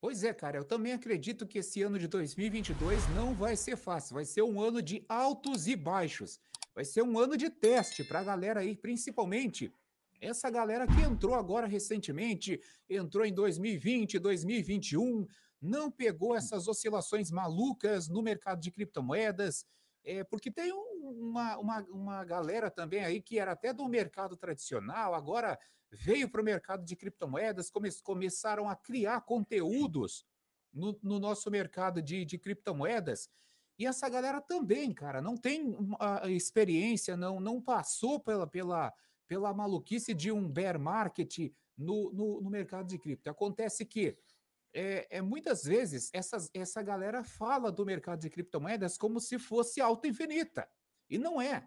Pois é, cara, eu também acredito que esse ano de 2022 não vai ser fácil, vai ser um ano de altos e baixos. Vai ser um ano de teste para a galera aí, principalmente essa galera que entrou agora recentemente, entrou em 2020, 2021, não pegou essas oscilações malucas no mercado de criptomoedas, é, porque tem uma, uma, uma galera também aí que era até do mercado tradicional, agora veio para o mercado de criptomoedas, come, começaram a criar conteúdos no, no nosso mercado de, de criptomoedas. E essa galera também, cara, não tem experiência, não, não passou pela, pela, pela maluquice de um bear market no, no, no mercado de cripto. Acontece que é, é, muitas vezes essas, essa galera fala do mercado de criptomoedas como se fosse alta infinita. E não é.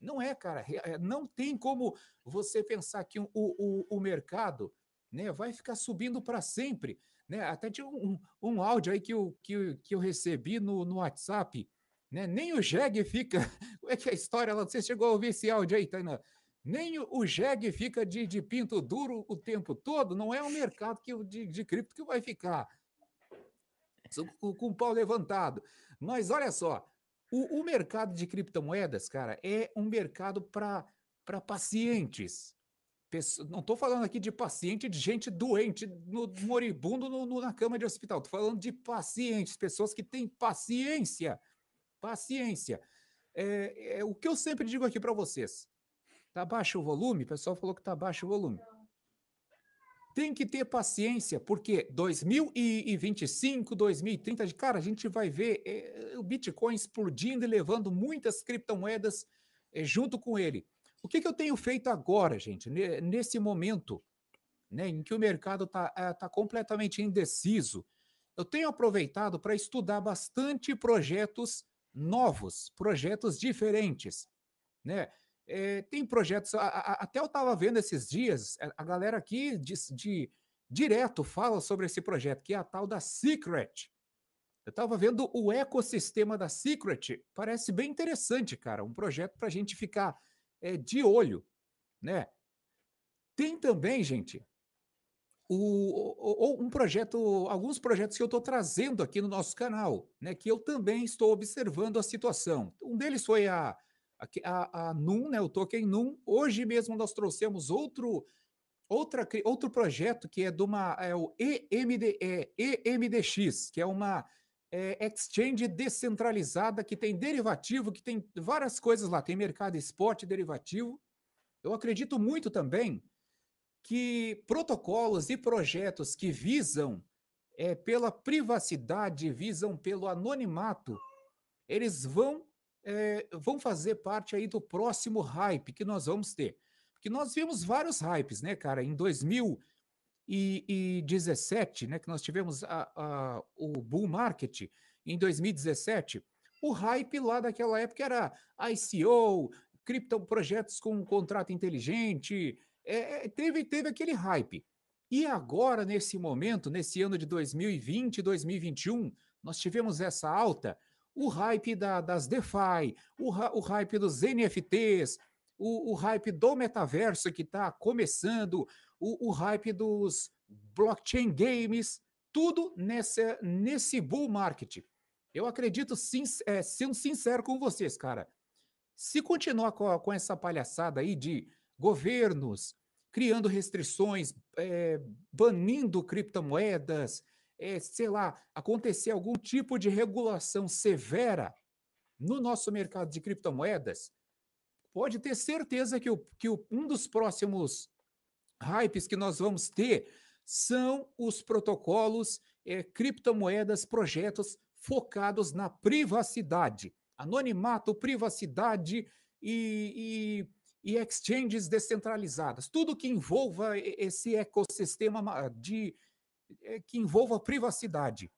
Não é, cara. É, não tem como você pensar que o, o, o mercado né, vai ficar subindo para sempre. Né? Até tinha um, um áudio aí que eu, que eu, que eu recebi no, no WhatsApp. Né? Nem o Jeg fica. Como é que é a história? Você chegou a ouvir esse áudio aí, Tainan? Tá nem o JEG fica de, de pinto duro o tempo todo, não é o mercado que, de, de cripto que vai ficar com, com o pau levantado. Mas olha só, o, o mercado de criptomoedas, cara, é um mercado para pacientes. não estou falando aqui de paciente, de gente doente, no, moribundo no, no, na cama de hospital. Estou falando de pacientes, pessoas que têm paciência. Paciência. É, é o que eu sempre digo aqui para vocês. Tá baixo o volume? O pessoal falou que tá baixo o volume. Tem que ter paciência, porque 2025, 2030, cara, a gente vai ver é, o Bitcoin explodindo e levando muitas criptomoedas é, junto com ele. O que, que, eu tenho feito agora, gente, nesse momento né, em que o mercado está é, tá completamente indeciso? Eu tenho aproveitado para estudar bastante projetos novos, projetos diferentes. Né? É, tem projetos, a, a, até eu estava vendo esses dias, eh, a galera aqui de, de, direto fala sobre esse projeto, que é a tal da Secret. Eu estava vendo o ecossistema da Secret, parece bem interessante, cara, um projeto para a gente ficar é, de olho, né? Tem também, gente, o, o, um projeto, alguns projetos que eu estou trazendo aqui no nosso canal, né? Que eu também estou observando a situação. Um deles foi a a, a NUM, né, o token NUM. Hoje mesmo nós trouxemos outro, outra, outro projeto que é de uma é o EMDX, é que é uma é, exchange descentralizada que tem derivativo, que tem várias coisas lá, tem mercado esporte derivativo. Eu acredito muito também que protocolos e projetos que visam é, pela privacidade, visam pelo anonimato, eles vão é, vão fazer parte aí do próximo hype que nós vamos ter. Porque nós vimos vários hypes, né, cara? Em 2017, né, que nós tivemos a, a, o bull market, em 2017, o hype lá daquela época era ICO, cripto, projetos com um contrato inteligente, é, é, teve, teve aquele hype. E agora, nesse momento, nesse ano de 2020, 2021, nós tivemos essa alta o hype da, das DeFi, o, o, hype dos NFTs, o, o hype do metaverso que está começando, o, o, hype dos blockchain games, tudo nessa, nesse bull market. Eu acredito, sim, é, sendo sincero com vocês, cara, se continuar com, com essa palhaçada aí de governos criando restrições, é, banindo criptomoedas, é, sei lá, acontecer algum tipo de regulação severa no nosso mercado de criptomoedas, pode ter certeza que, o, que o, um dos próximos hypes que nós vamos ter são os protocolos, é, criptomoedas, projetos focados na privacidade, anonimato, privacidade e, e, e exchanges descentralizadas. Tudo que envolva esse ecossistema de eh, que envolva privacidade.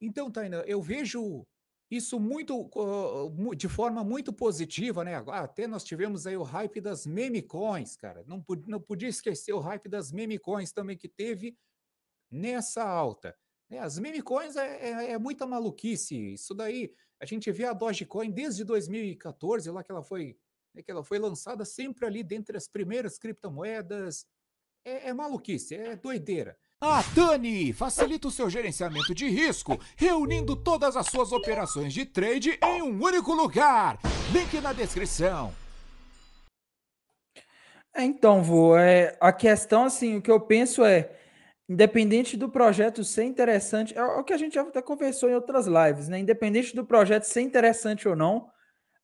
Então, Taina, eu vejo isso muito de forma muito positiva, né? Até nós tivemos aí o hype das memecoins, cara. Não, podia, não podia esquecer o hype das memecoins também que teve nessa alta. Né, as memecoins é, é, é, muita maluquice. Isso daí, a gente vê a Dogecoin desde 2014, lá que ela foi, né, que ela foi lançada sempre ali dentre as primeiras criptomoedas. É, é maluquice, é doideira. A Tani facilita o seu gerenciamento de risco, reunindo todas as suas operações de trade em um único lugar. Link na descrição. É, então, vou. É, a questão, assim, o que eu penso é, independente do projeto ser interessante, é o que a gente já até conversou em outras lives, né? Independente do projeto ser interessante ou não,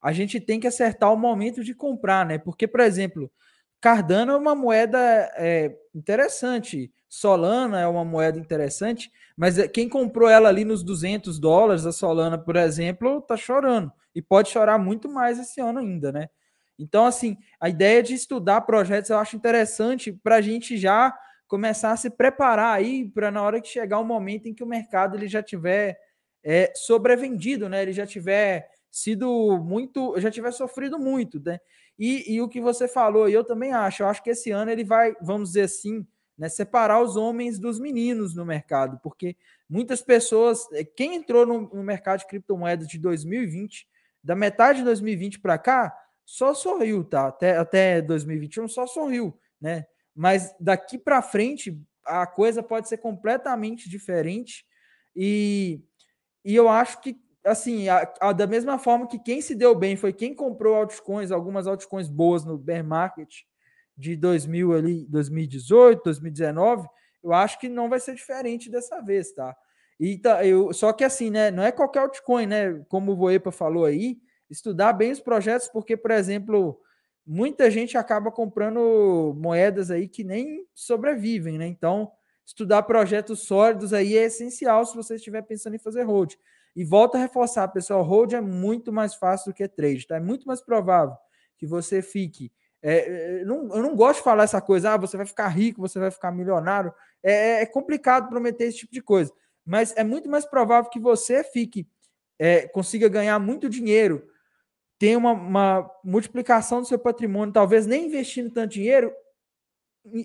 a gente tem que acertar o momento de comprar, né? Porque, por exemplo, Cardano é uma moeda é, interessante, Solana é uma moeda interessante, mas é, quem comprou ela ali nos 200 dólares, a Solana, por exemplo, está chorando e pode chorar muito mais esse ano ainda, né? Então, assim, a ideia de estudar projetos eu acho interessante para a gente já começar a se preparar aí para na hora que chegar o momento em que o mercado ele já tiver é, sobrevendido, né? Ele já tiver sido muito, já tiver sofrido muito, né? E, e o que você falou, e eu também acho, eu acho que esse ano ele vai, vamos dizer assim, né, separar os homens dos meninos no mercado, porque muitas pessoas, é, quem entrou no, no mercado de criptomoedas de 2020, da metade de 2020 para cá, só sorriu, tá? Até, até 2021 só sorriu, né? Mas daqui para frente a coisa pode ser completamente diferente e, e eu acho que assim, a, a, da mesma forma que quem se deu bem foi quem comprou altcoins, algumas altcoins boas no bear market de 2000 ali, 2018, 2019, eu acho que não vai ser diferente dessa vez, tá? E tá, eu, só que assim, né, não é qualquer altcoin, né, como o Voepa falou aí, estudar bem os projetos, porque, por exemplo, muita gente acaba comprando moedas aí que nem sobrevivem, né? Então, estudar projetos sólidos aí é essencial se você estiver pensando em fazer hold. E volta a reforçar, pessoal, hold é muito mais fácil do que trade, tá? É muito mais provável que você fique. É, eu, é, é, não, eu não gosto de falar essa coisa, ah, você vai ficar rico, você vai ficar milionário. É, é, é complicado prometer esse tipo de coisa. Mas é muito mais provável que você fique, é, consiga ganhar muito dinheiro, tenha uma, uma multiplicação do seu patrimônio, talvez nem investindo tanto dinheiro,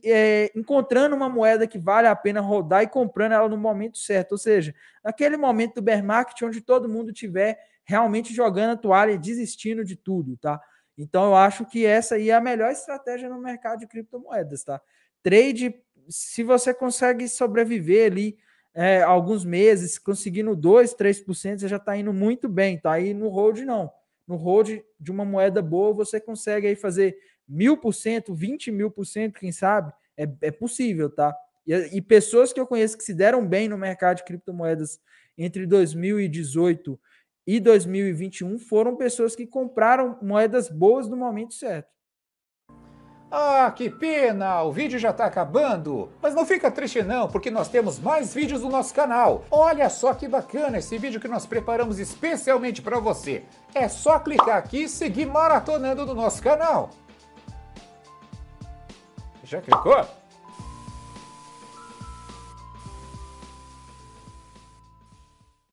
é, encontrando uma moeda que vale a pena rodar e comprando ela no momento certo, ou seja, naquele momento do bear market onde todo mundo tiver realmente jogando a toalha e desistindo de tudo, tá? Então eu acho que essa aí é a melhor estratégia no mercado de criptomoedas, tá? Trade, se você consegue sobreviver ali é, alguns meses, conseguindo 2, 3%, você já está indo muito bem, tá? E no hold não. No hold de uma moeda boa, você consegue aí fazer mil por cento, vinte mil por cento, quem sabe, é, é possível, tá? E, e, pessoas que eu conheço que se deram bem no mercado de criptomoedas entre 2018 e 2021 foram pessoas que compraram moedas boas no momento certo. Ah, que pena! O vídeo já está acabando! Mas não fica triste não, porque nós temos mais vídeos no nosso canal. Olha só que bacana esse vídeo que nós preparamos especialmente para você. É só clicar aqui e seguir maratonando no nosso canal. Já clicou?